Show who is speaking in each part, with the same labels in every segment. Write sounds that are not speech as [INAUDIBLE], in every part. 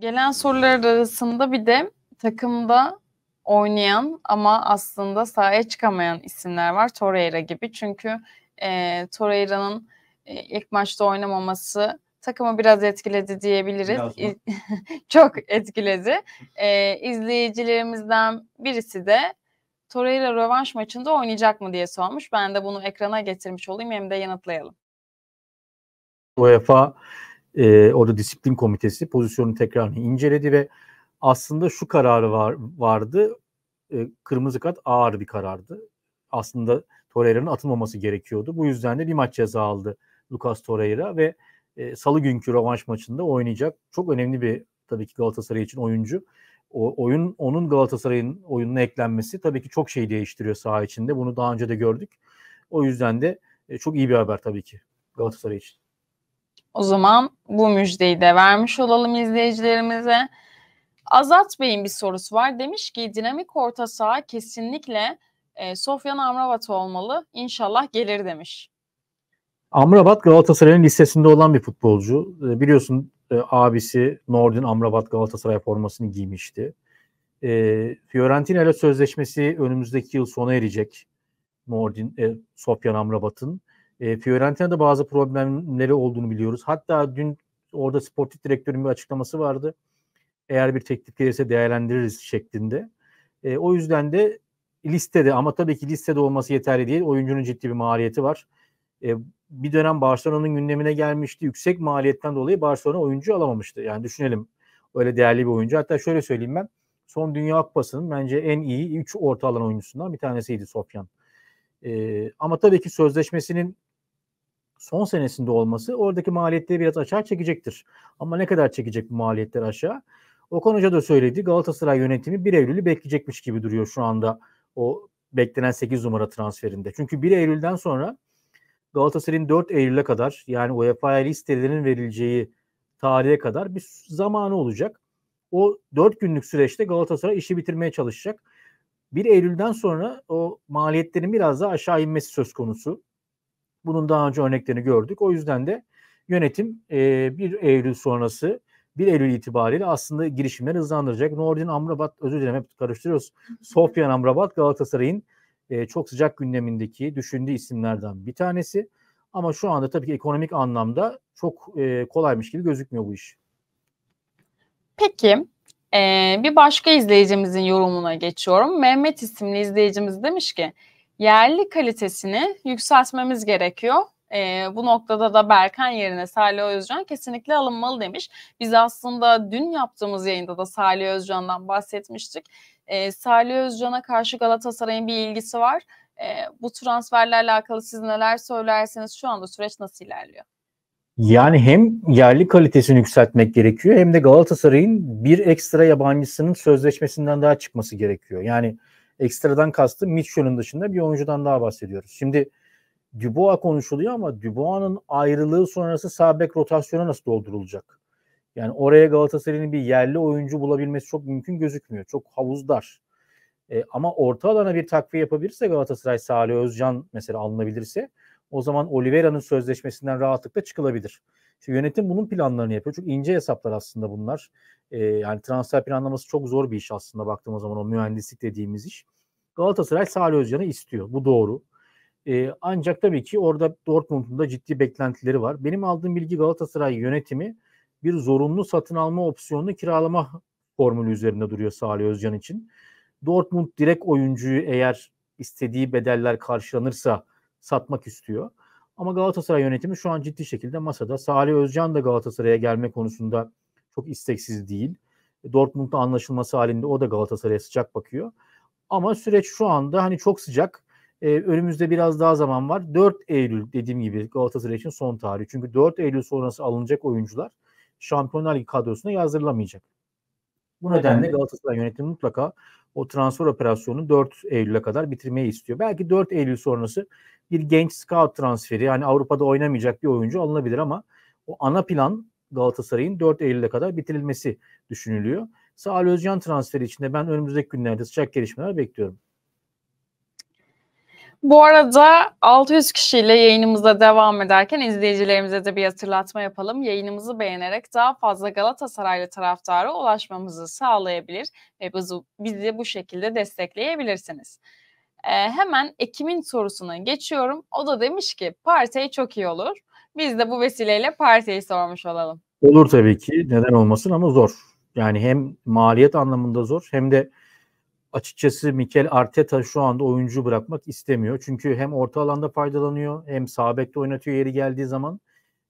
Speaker 1: Gelen sorular arasında bir de takımda oynayan ama aslında sahaya çıkamayan isimler var Torreira gibi. Çünkü e, Torreira'nın e, ilk maçta oynamaması takımı biraz etkiledi diyebiliriz. Biraz [LAUGHS] Çok etkiledi. E, izleyicilerimizden birisi de Torreira rövanş maçında oynayacak mı diye sormuş. Ben de bunu ekrana getirmiş olayım hem de yanıtlayalım.
Speaker 2: UEFA e, orada disiplin komitesi pozisyonu tekrar inceledi ve aslında şu kararı var vardı. E, kırmızı kat ağır bir karardı. Aslında Torreira'nın atılmaması gerekiyordu. Bu yüzden de bir maç ceza aldı Lucas Torreira ve e, salı günkü rövanş maçında oynayacak. Çok önemli bir tabii ki Galatasaray için oyuncu. O oyun onun Galatasaray'ın oyununa eklenmesi tabii ki çok şey değiştiriyor saha içinde. Bunu daha önce de gördük. O yüzden de e, çok iyi bir haber tabii ki Galatasaray için.
Speaker 1: O zaman bu müjdeyi de vermiş olalım izleyicilerimize. Azat Bey'in bir sorusu var. Demiş ki dinamik orta saha kesinlikle e, Sofyan Amrabat olmalı. İnşallah gelir demiş.
Speaker 2: Amrabat Galatasaray'ın listesinde olan bir futbolcu. E, biliyorsun e, abisi Nordin Amrabat Galatasaray formasını giymişti. E, Fiorentina ile sözleşmesi önümüzdeki yıl sona erecek. Nordin, e, Sofyan Amrabat'ın. E, Fiorentina'da bazı problemleri olduğunu biliyoruz. Hatta dün orada sportif direktörün bir açıklaması vardı. Eğer bir teklif gelirse değerlendiririz şeklinde. E, o yüzden de listede ama tabii ki listede olması yeterli değil. Oyuncunun ciddi bir maliyeti var. E, bir dönem Barcelona'nın gündemine gelmişti. Yüksek maliyetten dolayı Barcelona oyuncu alamamıştı. Yani düşünelim öyle değerli bir oyuncu. Hatta şöyle söyleyeyim ben. Son Dünya akbasının bence en iyi 3 orta alan oyuncusundan bir tanesiydi Sofyan. E, ama tabii ki sözleşmesinin son senesinde olması oradaki maliyetleri biraz aşağı çekecektir. Ama ne kadar çekecek bu maliyetler aşağı? Okan Hoca da söyledi Galatasaray yönetimi 1 Eylül'ü bekleyecekmiş gibi duruyor şu anda o beklenen 8 numara transferinde. Çünkü 1 Eylül'den sonra Galatasaray'ın 4 Eylül'e kadar yani UEFA listelerinin verileceği tarihe kadar bir zamanı olacak. O 4 günlük süreçte Galatasaray işi bitirmeye çalışacak. 1 Eylül'den sonra o maliyetlerin biraz daha aşağı inmesi söz konusu. Bunun daha önce örneklerini gördük. O yüzden de yönetim e, 1 Eylül sonrası 1 Eylül itibariyle aslında girişimleri hızlandıracak. Nordin Amrabat, özür dilerim hep karıştırıyoruz. Sofyan Amrabat Galatasaray'ın çok sıcak gündemindeki düşündüğü isimlerden bir tanesi. Ama şu anda tabii ki ekonomik anlamda çok kolaymış gibi gözükmüyor bu iş.
Speaker 1: Peki e, bir başka izleyicimizin yorumuna geçiyorum. Mehmet isimli izleyicimiz demiş ki yerli kalitesini yükseltmemiz gerekiyor. E, bu noktada da Berkan yerine Salih Özcan kesinlikle alınmalı demiş. Biz aslında dün yaptığımız yayında da Salih Özcan'dan bahsetmiştik. E, Salih Özcan'a karşı Galatasaray'ın bir ilgisi var. E, bu transferlerle alakalı siz neler söylerseniz şu anda süreç nasıl ilerliyor?
Speaker 2: Yani hem yerli kalitesini yükseltmek gerekiyor hem de Galatasaray'ın bir ekstra yabancısının sözleşmesinden daha çıkması gerekiyor. Yani ekstradan kastım Mitchell'ın dışında bir oyuncudan daha bahsediyoruz. Şimdi Dubois konuşuluyor ama Dubois'ın ayrılığı sonrası sağ bek rotasyona nasıl doldurulacak? Yani oraya Galatasaray'ın bir yerli oyuncu bulabilmesi çok mümkün gözükmüyor. Çok havuz dar. E, ama orta alana bir takviye yapabilirse Galatasaray Salih Özcan mesela alınabilirse o zaman Oliveira'nın sözleşmesinden rahatlıkla çıkılabilir. İşte yönetim bunun planlarını yapıyor. Çok ince hesaplar aslında bunlar. E, yani transfer planlaması çok zor bir iş aslında baktığımız zaman o mühendislik dediğimiz iş. Galatasaray Salih Özcan'ı istiyor. Bu doğru. E, ancak tabii ki orada Dortmund'un da ciddi beklentileri var. Benim aldığım bilgi Galatasaray yönetimi bir zorunlu satın alma opsiyonunu kiralama formülü üzerinde duruyor Salih Özcan için. Dortmund direkt oyuncuyu eğer istediği bedeller karşılanırsa satmak istiyor. Ama Galatasaray yönetimi şu an ciddi şekilde masada. Salih Özcan da Galatasaray'a gelme konusunda çok isteksiz değil. Dortmund'da anlaşılması halinde o da Galatasaray'a sıcak bakıyor. Ama süreç şu anda hani çok sıcak. ee, önümüzde biraz daha zaman var. 4 Eylül dediğim gibi Galatasaray için son tarih. Çünkü 4 Eylül sonrası alınacak oyuncular Şampiyonlar Ligi kadrosuna yazdırılamayacak. Bu nedenle Galatasaray yönetimi mutlaka o transfer operasyonunu 4 Eylül'e kadar bitirmeyi istiyor. Belki 4 Eylül sonrası bir genç scout transferi yani Avrupa'da oynamayacak bir oyuncu alınabilir ama o ana plan Galatasaray'ın 4 Eylül'e kadar bitirilmesi düşünülüyor. Sağal Özcan transferi içinde ben önümüzdeki günlerde sıcak gelişmeler bekliyorum. Bu
Speaker 1: arada 600 kişiyle yayınımıza devam ederken izleyicilerimize de bir hatırlatma yapalım. Yayınımızı beğenerek daha fazla Galatasaraylı taraftara ulaşmamızı sağlayabilir ve bizi bu şekilde destekleyebilirsiniz. Ee, hemen Ekim'in sorusuna geçiyorum. O da demiş ki Partey çok iyi olur. Biz de bu vesileyle partiyi sormuş olalım.
Speaker 2: Olur tabii ki. Neden olmasın ama zor. Yani hem maliyet anlamında zor hem de açıkçası Mikel Arteta şu anda oyuncu bırakmak istemiyor. Çünkü hem orta alanda faydalanıyor hem sağ oynatıyor yeri geldiği zaman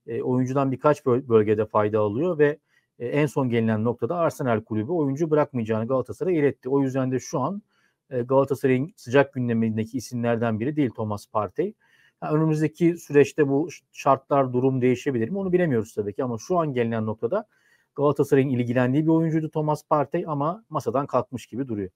Speaker 2: e, oyuncudan birkaç bölgede fayda alıyor ve e, en son gelinen noktada Arsenal kulübü oyuncu bırakmayacağını Galatasaray'a iletti. O yüzden de şu an e, Galatasaray'ın sıcak gündemindeki isimlerden biri değil Thomas Partey. Yani önümüzdeki süreçte bu şartlar, durum değişebilir mi onu bilemiyoruz tabii ki ama şu an gelinen noktada Galatasaray'ın ilgilendiği bir oyuncuydu Thomas Partey ama masadan kalkmış gibi duruyor.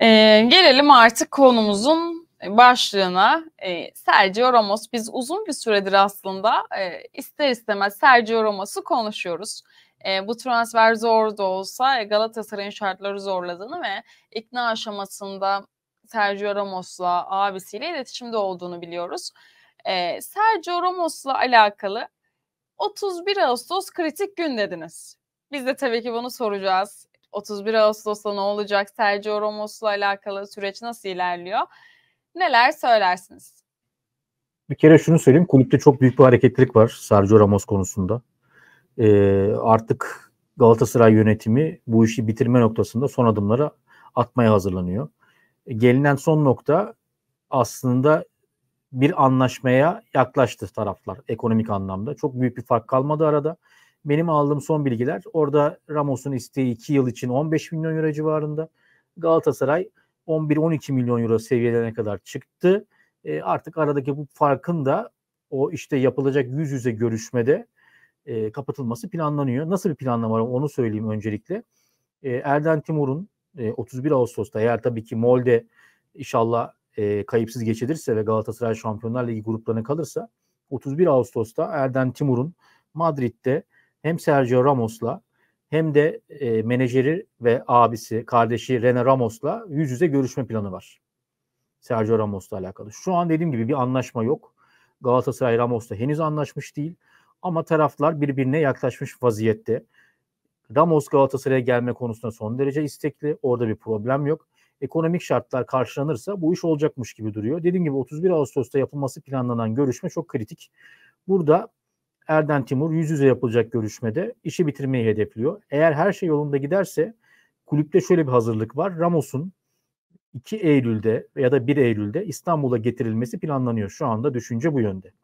Speaker 1: E, gelelim artık konumuzun başlığına. E, Sergio Ramos, biz uzun bir süredir aslında e, ister istemez Sergio Ramos'u konuşuyoruz. E, bu transfer zor da olsa e, Galatasaray'ın şartları zorladığını ve ikna aşamasında Sergio Ramos'la abisiyle iletişimde olduğunu biliyoruz. E, Sergio Ramos'la alakalı 31 Ağustos kritik gün dediniz. Biz de tabii ki bunu soracağız. 31 Ağustos'ta ne olacak? Sergio Ramos'la alakalı süreç nasıl ilerliyor? Neler söylersiniz?
Speaker 2: Bir kere şunu söyleyeyim. Kulüpte çok büyük bir hareketlilik var Sergio Ramos konusunda. Ee, artık Galatasaray yönetimi bu işi bitirme noktasında son adımları atmaya hazırlanıyor. Gelinen son nokta aslında bir anlaşmaya yaklaştı taraflar ekonomik anlamda. Çok büyük bir fark kalmadı arada. Benim aldığım son bilgiler orada Ramos'un isteği 2 yıl için 15 milyon euro civarında. Galatasaray 11-12 milyon euro seviyelerine kadar çıktı. E, artık aradaki bu farkın da o işte yapılacak yüz yüze görüşmede e, kapatılması planlanıyor. Nasıl bir planlama var onu söyleyeyim öncelikle. E, Erden Timur'un e, 31 Ağustos'ta eğer tabii ki Molde inşallah e, kayıpsız geçilirse ve Galatasaray Şampiyonlar Ligi gruplarına kalırsa 31 Ağustos'ta Erden Timur'un Madrid'de hem Sergio Ramos'la hem de e, menajeri ve abisi, kardeşi Rene Ramos'la yüz yüze görüşme planı var. Sergio Ramos'la alakalı. Şu an dediğim gibi bir anlaşma yok. Galatasaray Ramos'la henüz anlaşmış değil. Ama taraflar birbirine yaklaşmış vaziyette. Ramos Galatasaray'a gelme konusunda son derece istekli. Orada bir problem yok. Ekonomik şartlar karşılanırsa bu iş olacakmış gibi duruyor. Dediğim gibi 31 Ağustos'ta yapılması planlanan görüşme çok kritik. Burada Erden Timur yüz yüze yapılacak görüşmede işi bitirmeyi hedefliyor. Eğer her şey yolunda giderse kulüpte şöyle bir hazırlık var. Ramos'un 2 Eylül'de ya da 1 Eylül'de İstanbul'a getirilmesi planlanıyor. Şu anda düşünce bu yönde.